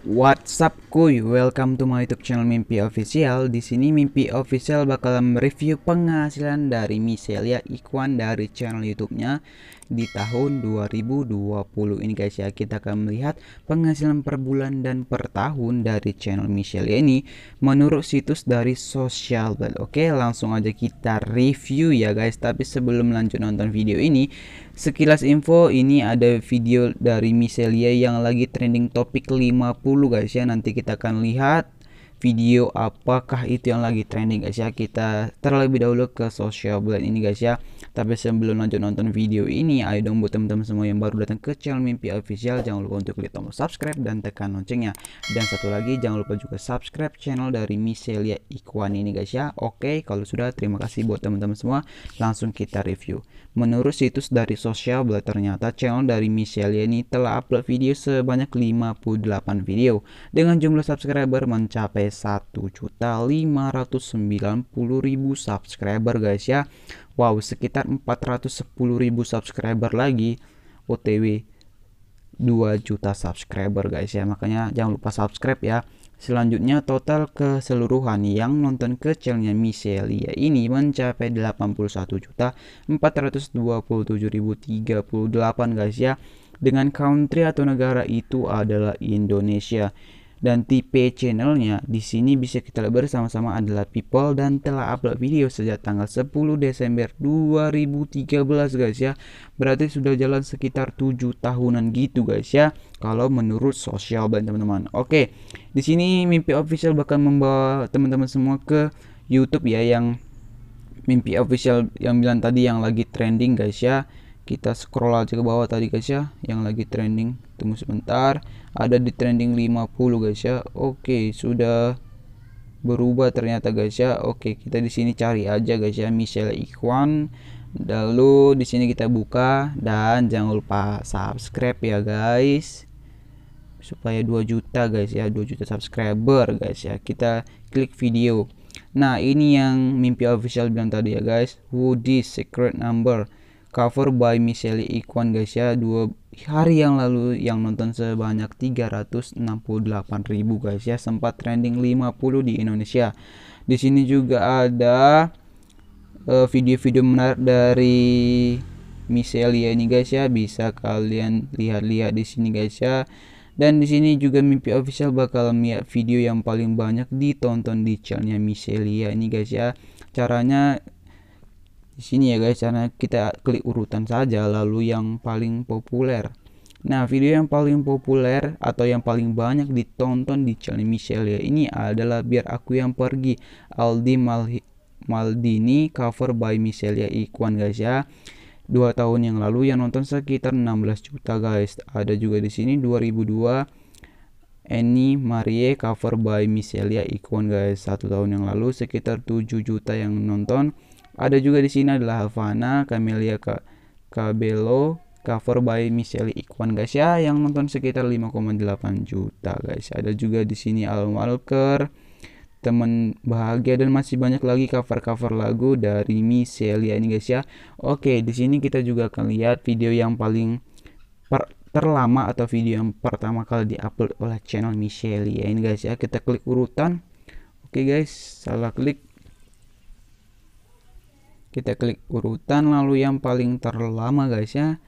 WhatsApp kuy, welcome to my YouTube channel Mimpi Official. Di sini Mimpi Official bakal mereview penghasilan dari Miselia Ikhwan dari channel YouTube-nya di tahun 2020 ini guys ya kita akan melihat penghasilan per bulan dan per tahun dari channel Michelle ini menurut situs dari Social Bell oke langsung aja kita review ya guys tapi sebelum lanjut nonton video ini sekilas info ini ada video dari Michelle yang lagi trending topik 50 guys ya nanti kita akan lihat video apakah itu yang lagi trending guys ya kita terlebih dahulu ke social blend ini guys ya tapi sebelum lanjut nonton video ini ayo dong buat teman-teman semua yang baru datang ke channel mimpi official jangan lupa untuk klik tombol subscribe dan tekan loncengnya dan satu lagi jangan lupa juga subscribe channel dari Miselia Ikwan ini guys ya oke kalau sudah terima kasih buat teman-teman semua langsung kita review menurut situs dari social blend ternyata channel dari Miselia ini telah upload video sebanyak 58 video dengan jumlah subscriber mencapai 1.590.000 subscriber guys ya. Wow, sekitar 410.000 subscriber lagi OTW 2 juta subscriber guys ya. Makanya jangan lupa subscribe ya. Selanjutnya total keseluruhan yang nonton ke channelnya Michelia ini mencapai 81.427.038 guys ya. Dengan country atau negara itu adalah Indonesia dan tipe channelnya di sini bisa kita lihat bersama-sama adalah people dan telah upload video sejak tanggal 10 Desember 2013 guys ya berarti sudah jalan sekitar 7 tahunan gitu guys ya kalau menurut sosial ban teman-teman oke di sini mimpi official bahkan membawa teman-teman semua ke YouTube ya yang mimpi official yang bilang tadi yang lagi trending guys ya kita scroll aja ke bawah tadi guys ya yang lagi trending tunggu sebentar ada di trending 50 guys ya oke sudah berubah ternyata guys ya oke kita di sini cari aja guys ya Michelle Ikhwan lalu di sini kita buka dan jangan lupa subscribe ya guys supaya 2 juta guys ya 2 juta subscriber guys ya kita klik video nah ini yang mimpi official bilang tadi ya guys Woody secret number cover by Michelle Ikwan guys ya dua hari yang lalu yang nonton sebanyak 368 ribu guys ya sempat trending 50 di Indonesia di sini juga ada eh, video-video uh, menarik dari Michelle ya ini guys ya bisa kalian lihat-lihat di sini guys ya dan di sini juga mimpi official bakal lihat video yang paling banyak ditonton di channelnya ya ini guys ya. Caranya di sini ya guys karena kita klik urutan saja lalu yang paling populer Nah, video yang paling populer atau yang paling banyak ditonton di channel Michelle ya ini adalah Biar Aku Yang Pergi Aldi Mal Maldini cover by Michelle ya Ikwan guys ya. Dua tahun yang lalu yang nonton sekitar 16 juta guys. Ada juga di sini 2002 Eni Marie cover by Michelle ya Ikwan guys. Satu tahun yang lalu sekitar 7 juta yang nonton ada juga di sini adalah Havana, Camelia Cabello, cover by Michelle Iqwan guys ya yang nonton sekitar 5,8 juta guys. Ada juga di sini Alan Walker, teman bahagia dan masih banyak lagi cover-cover lagu dari Michelle ya ini guys ya. Oke, di sini kita juga akan lihat video yang paling per terlama atau video yang pertama kali diupload oleh channel Michelle ya ini guys ya. Kita klik urutan. Oke guys, salah klik kita klik urutan lalu yang paling terlama guys ya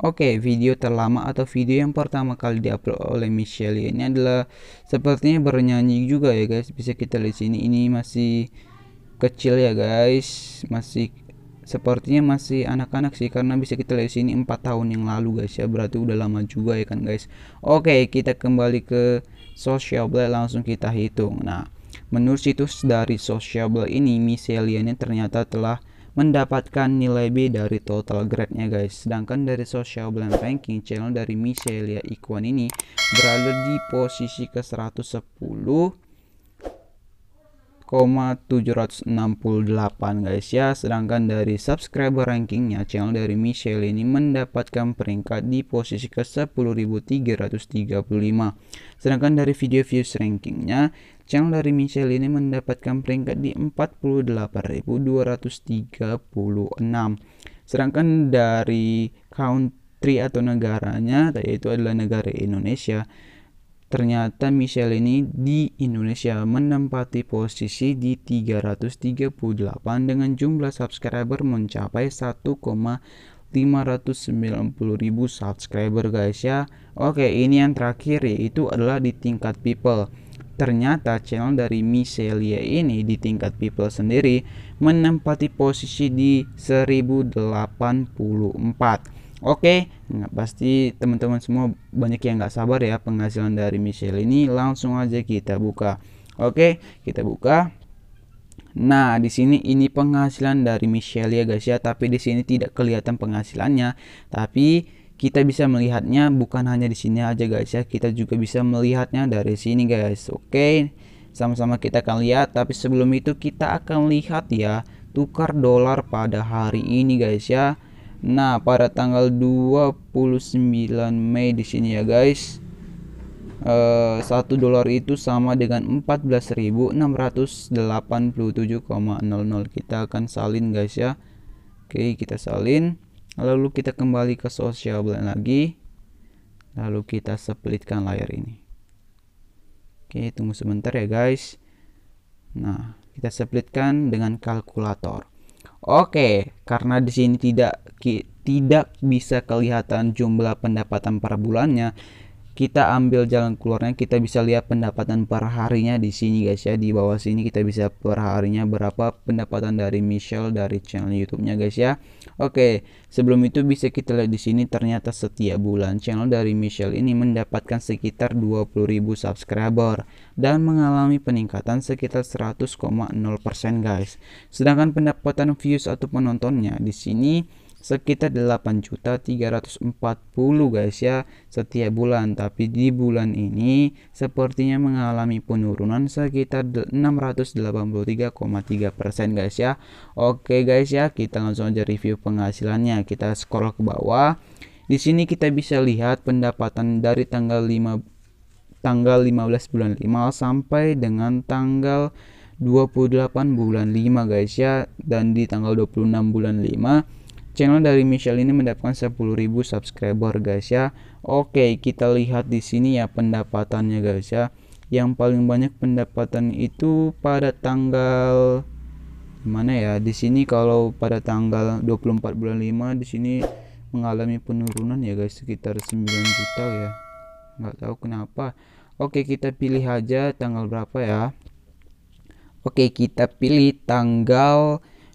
Oke, okay, video terlama atau video yang pertama kali diupload oleh Michelle ini adalah sepertinya bernyanyi juga ya guys. Bisa kita lihat sini ini masih kecil ya guys, masih sepertinya masih anak-anak sih karena bisa kita lihat sini empat tahun yang lalu guys ya. Berarti udah lama juga ya kan guys. Oke, okay, kita kembali ke social blade langsung kita hitung. Nah, menurut situs dari social blade ini Michelle ini ternyata telah mendapatkan nilai B dari total grade-nya guys. Sedangkan dari Social Blend Ranking channel dari Michelia Ikwan ini berada di posisi ke 110 1,768 guys ya sedangkan dari subscriber rankingnya channel dari Michelle ini mendapatkan peringkat di posisi ke 10.335 sedangkan dari video views rankingnya channel dari Michelle ini mendapatkan peringkat di 48.236 sedangkan dari country atau negaranya yaitu adalah negara Indonesia Ternyata Michelle ini di Indonesia menempati posisi di 338 dengan jumlah subscriber mencapai 1,590.000 subscriber guys ya. Oke, ini yang terakhir yaitu adalah di tingkat people. Ternyata channel dari ya ini di tingkat people sendiri menempati posisi di 1084 Oke, okay, pasti teman-teman semua banyak yang nggak sabar ya penghasilan dari Michelle ini. Langsung aja kita buka. Oke, okay, kita buka. Nah, di sini ini penghasilan dari Michelle ya guys ya, tapi di sini tidak kelihatan penghasilannya, tapi kita bisa melihatnya bukan hanya di sini aja guys ya, kita juga bisa melihatnya dari sini guys. Oke. Okay? sama-sama kita akan lihat tapi sebelum itu kita akan lihat ya tukar dolar pada hari ini guys ya Nah, pada tanggal 29 Mei di sini ya, guys. Eh, satu dolar itu sama dengan 14.687,00 kita akan salin guys ya Oke kita salin lalu kita kembali ke sosial blend lagi lalu kita splitkan layar ini Oke tunggu sebentar ya guys Nah kita splitkan dengan kalkulator Oke, karena di sini tidak tidak bisa kelihatan jumlah pendapatan per bulannya, kita ambil jalan keluarnya kita bisa lihat pendapatan per harinya di sini guys ya di bawah sini kita bisa per harinya berapa pendapatan dari Michelle dari channel YouTube-nya guys ya Oke sebelum itu bisa kita lihat di sini ternyata setiap bulan channel dari Michelle ini mendapatkan sekitar 20.000 subscriber dan mengalami peningkatan sekitar 100,0% guys sedangkan pendapatan views atau penontonnya di sini sekitar juta puluh guys ya setiap bulan tapi di bulan ini sepertinya mengalami penurunan sekitar 683,3% guys ya Oke guys ya kita langsung aja review penghasilannya kita scroll ke bawah di sini kita bisa lihat pendapatan dari tanggal 5 tanggal 15 bulan 5 sampai dengan tanggal 28 bulan 5 guys ya dan di tanggal 26 bulan 5 channel dari Michelle ini mendapatkan 10.000 subscriber guys ya. Oke, kita lihat di sini ya pendapatannya guys ya. Yang paling banyak pendapatan itu pada tanggal mana ya? Di sini kalau pada tanggal 24 bulan 5 di sini mengalami penurunan ya guys sekitar 9 juta ya. nggak tahu kenapa. Oke, kita pilih aja tanggal berapa ya. Oke, kita pilih tanggal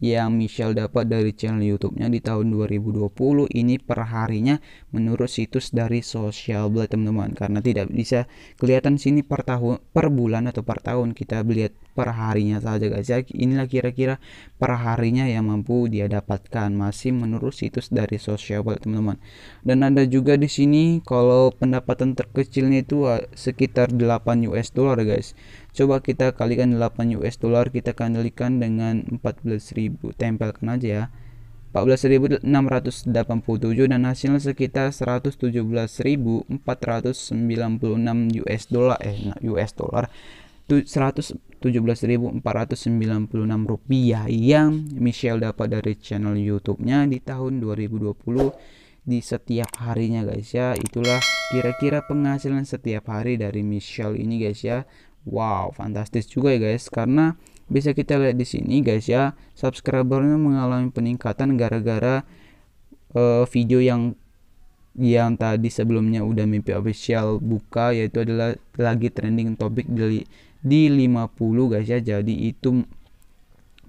yang Michelle dapat dari channel YouTube-nya di tahun 2020 ini perharinya menurut situs dari Social Blade teman-teman karena tidak bisa kelihatan sini per tahun per bulan atau per tahun kita lihat harinya saja guys ya inilah kira-kira per harinya yang mampu dia dapatkan masih menurut situs dari Social Blade teman-teman dan ada juga di sini kalau pendapatan terkecilnya itu uh, sekitar 8 US dollar guys coba kita kalikan 8 US dollar kita kalikan dengan 14.000 tempelkan aja ya 14.687 dan hasilnya sekitar 117.496 US dollar eh US dollar 117.496 rupiah yang Michelle dapat dari channel YouTube-nya di tahun 2020 di setiap harinya guys ya itulah kira-kira penghasilan setiap hari dari Michelle ini guys ya Wow, fantastis juga ya guys karena bisa kita lihat di sini guys ya, subscribernya mengalami peningkatan gara-gara uh, video yang yang tadi sebelumnya udah mimpi official buka yaitu adalah lagi trending topik di, di 50 guys ya. Jadi itu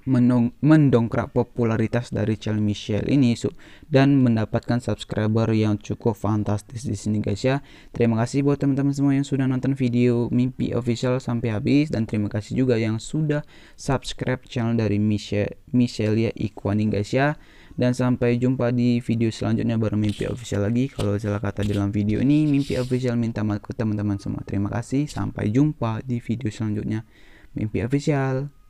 mendongkrak popularitas dari channel Michelle ini so, dan mendapatkan subscriber yang cukup fantastis di sini guys ya. Terima kasih buat teman-teman semua yang sudah nonton video Mimpi Official sampai habis dan terima kasih juga yang sudah subscribe channel dari Michelle Michelia Ikwani guys ya. Dan sampai jumpa di video selanjutnya baru Mimpi Official lagi. Kalau salah kata dalam video ini Mimpi Official minta maaf ke teman-teman semua. Terima kasih sampai jumpa di video selanjutnya Mimpi Official.